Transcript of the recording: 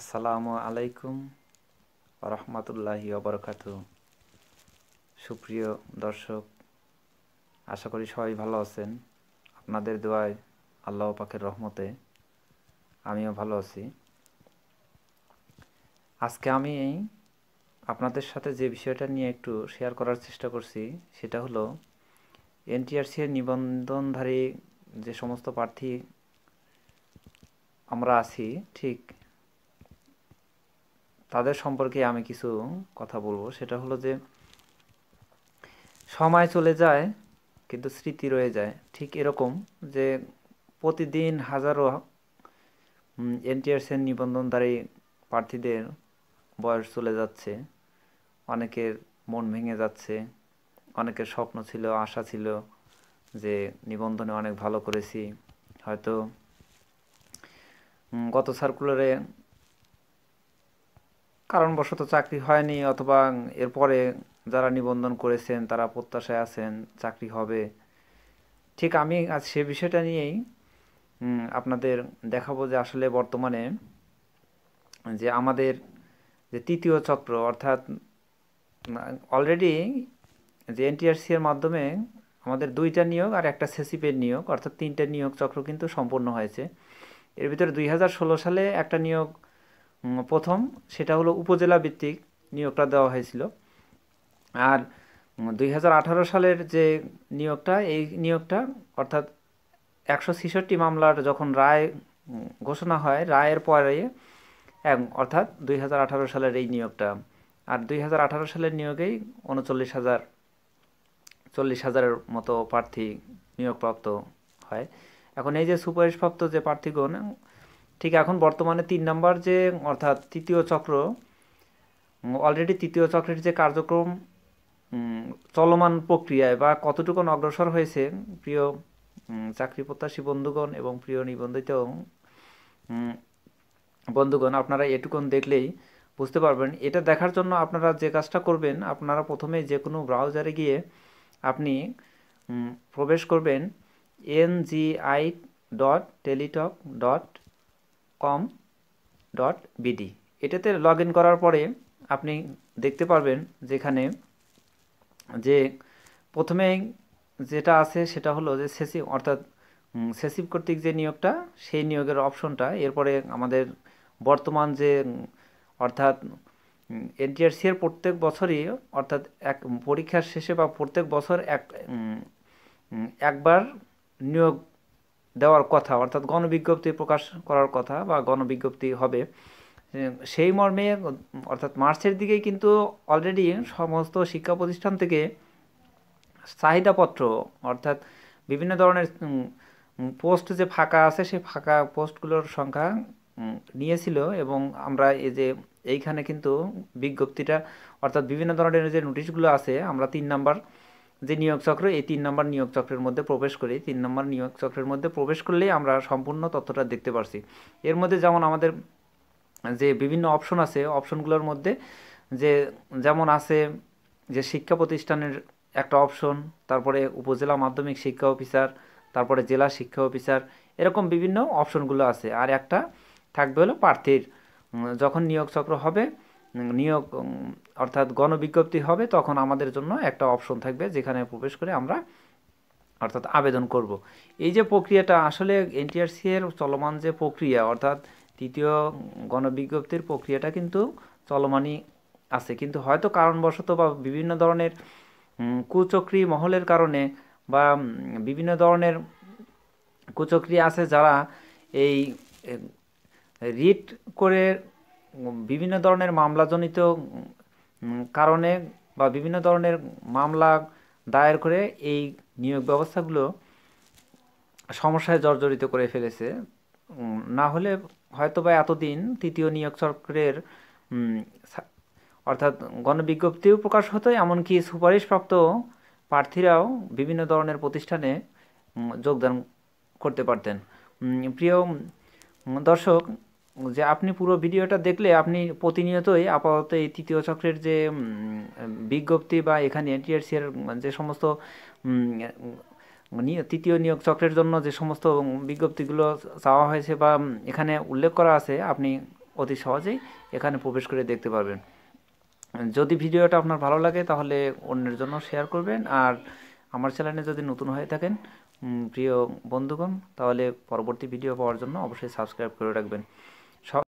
আসসালামু আলাইকুম রহমতুল্লাহি অবরকাত সুপ্রিয় দর্শক আশা করি সবাই ভালো আছেন আপনাদের দোয়ায় আল্লাহ পাখের রহমতে আমিও ভালো আছি আজকে আমি আপনাদের সাথে যে বিষয়টা নিয়ে একটু শেয়ার করার চেষ্টা করছি সেটা হলো এনটিআরসি এর নিবন্ধনধারী যে সমস্ত প্রার্থী আমরা আছি ঠিক তাদের সম্পর্কে আমি কিছু কথা বলবো সেটা হলো যে সময় চলে যায় কিন্তু স্মৃতি রয়ে যায় ঠিক এরকম যে প্রতিদিন হাজারো এনটিআরসির নিবন্ধনধারী প্রার্থীদের বয়স চলে যাচ্ছে অনেকের মন ভেঙে যাচ্ছে অনেকের স্বপ্ন ছিল আশা ছিল যে নিবন্ধনে অনেক ভালো করেছি হয়তো গত সার্কুলারে কারণবশত চাকরি হয়নি অথবা এরপরে যারা নিবন্ধন করেছেন তারা প্রত্যাশায় আছেন চাকরি হবে ঠিক আমি আজ সে বিষয়টা নিয়েই আপনাদের দেখাবো যে আসলে বর্তমানে যে আমাদের যে তৃতীয় চক্র অর্থাৎ অলরেডি যে এনটিআরসি এর মাধ্যমে আমাদের দুইটা নিয়োগ আর একটা সেসিপের নিয়োগ অর্থাৎ তিনটা নিয়োগ চক্র কিন্তু সম্পন্ন হয়েছে এর ভিতরে দুই সালে একটা নিয়োগ প্রথম সেটা হলো উপজেলা ভিত্তিক নিয়োগটা দেওয়া হয়েছিল আর দুই সালের যে নিয়োগটা এই নিয়োগটা অর্থাৎ একশো ছেষট্টি মামলার যখন রায় ঘোষণা হয় রায়ের পরে অর্থাৎ দুই সালের এই নিয়োগটা আর দুই সালের নিয়োগেই উনচল্লিশ হাজার চল্লিশ হাজারের মতো প্রার্থী নিয়োগপ্রাপ্ত হয় এখন এই যে সুপারিশপ্রাপ্ত যে প্রার্থীগণ ঠিক এখন বর্তমানে তিন নম্বর যে অর্থাৎ তৃতীয় চক্র অলরেডি তৃতীয় চক্রের যে কার্যক্রম চলমান প্রক্রিয়ায় বা কতটুকু অগ্রসর হয়েছে প্রিয় চাকরি প্রত্যাশী বন্ধুগণ এবং প্রিয় নিবন্ধিত বন্ধুগণ আপনারা এটুকুন দেখলেই বুঝতে পারবেন এটা দেখার জন্য আপনারা যে কাজটা করবেন আপনারা প্রথমে যে কোনো ব্রাউজারে গিয়ে আপনি প্রবেশ করবেন N G I dot Teletalk dot com dot BD এটাতে লগ ইন করার পরে আপনি দেখতে পারবেন যেখানে যে প্রথমে যেটা আছে সেটা হলো যে সেসি অর্থাৎ সেসিভ কর্তৃক যে নিয়োগটা সেই নিয়োগের অপশনটা এরপরে আমাদের বর্তমান যে অর্থাৎ এনটিআরসি প্রত্যেক বছরই অর্থাৎ এক পরীক্ষার শেষে বা প্রত্যেক বছর এক একবার নিয়োগ দেওয়ার কথা অর্থাৎ গণবিজ্ঞপ্তি প্রকাশ করার কথা বা গণবিজ্ঞপ্তি হবে সেই মর্মে অর্থাৎ মার্চের দিকে কিন্তু অলরেডি সমস্ত শিক্ষা প্রতিষ্ঠান থেকে চাহিদাপত্র অর্থাৎ বিভিন্ন ধরনের পোস্ট যে ফাঁকা আছে সেই ফাঁকা পোস্টগুলোর সংখ্যা নিয়েছিল এবং আমরা এই যে এইখানে কিন্তু বিজ্ঞপ্তিটা অর্থাৎ বিভিন্ন ধরনের যে নোটিশগুলো আছে আমরা তিন নাম্বার যে নিয়োগ চক্র এই তিন নম্বর নিয়োগ চক্রের মধ্যে প্রবেশ করে তিন নম্বর নিয়োগ চক্রের মধ্যে প্রবেশ করলেই আমরা সম্পূর্ণ তথ্যটা দেখতে পারছি এর মধ্যে যেমন আমাদের যে বিভিন্ন অপশন আছে অপশনগুলোর মধ্যে যে যেমন আছে যে শিক্ষা প্রতিষ্ঠানের একটা অপশন তারপরে উপজেলা মাধ্যমিক শিক্ষা অফিসার তারপরে জেলা শিক্ষা অফিসার এরকম বিভিন্ন অপশনগুলো আছে আর একটা থাকবে হলো প্রার্থীর যখন নিয়োগ চক্র হবে নিয়োগ অর্থাৎ গণবিজ্ঞপ্তি হবে তখন আমাদের জন্য একটা অপশন থাকবে যেখানে প্রবেশ করে আমরা অর্থাৎ আবেদন করব। এই যে প্রক্রিয়াটা আসলে এনটিআরসি এর চলমান যে প্রক্রিয়া অর্থাৎ তৃতীয় গণবিজ্ঞপ্তির প্রক্রিয়াটা কিন্তু চলমানই আছে কিন্তু হয়তো কারণবশত বা বিভিন্ন ধরনের কুচক্রি মহলের কারণে বা বিভিন্ন ধরনের কুচক্রি আছে যারা এই রিট করে বিভিন্ন ধরনের মামলাজনিত কারণে বা বিভিন্ন ধরনের মামলা দায়ের করে এই নিয়োগ ব্যবস্থাগুলো সমস্যায় জর্জরিত করে ফেলেছে না হলে হয়তো বা এতদিন তৃতীয় নিয়োগ চক্রের অর্থাৎ গণবিজ্ঞপ্তিও প্রকাশ হতো এমনকি সুপারিশপ্রাপ্ত প্রার্থীরাও বিভিন্ন ধরনের প্রতিষ্ঠানে যোগদান করতে পারতেন প্রিয় দর্শক যে আপনি পুরো ভিডিওটা দেখলে আপনি প্রতিনিয়তই আপাতত এই তৃতীয় চক্রের যে বিজ্ঞপ্তি বা এখানে এনটিআরসিএর যে সমস্ত মানে তৃতীয় নিয়োগ চক্রের জন্য যে সমস্ত বিজ্ঞপ্তিগুলো চাওয়া হয়েছে বা এখানে উল্লেখ করা আছে আপনি অতি সহজেই এখানে প্রবেশ করে দেখতে পারবেন যদি ভিডিওটা আপনার ভালো লাগে তাহলে অন্যের জন্য শেয়ার করবেন আর আমার চ্যানেলে যদি নতুন হয়ে থাকেন প্রিয় বন্ধুগণ তাহলে পরবর্তী ভিডিও পাওয়ার জন্য অবশ্যই সাবস্ক্রাইব করে রাখবেন Ciao.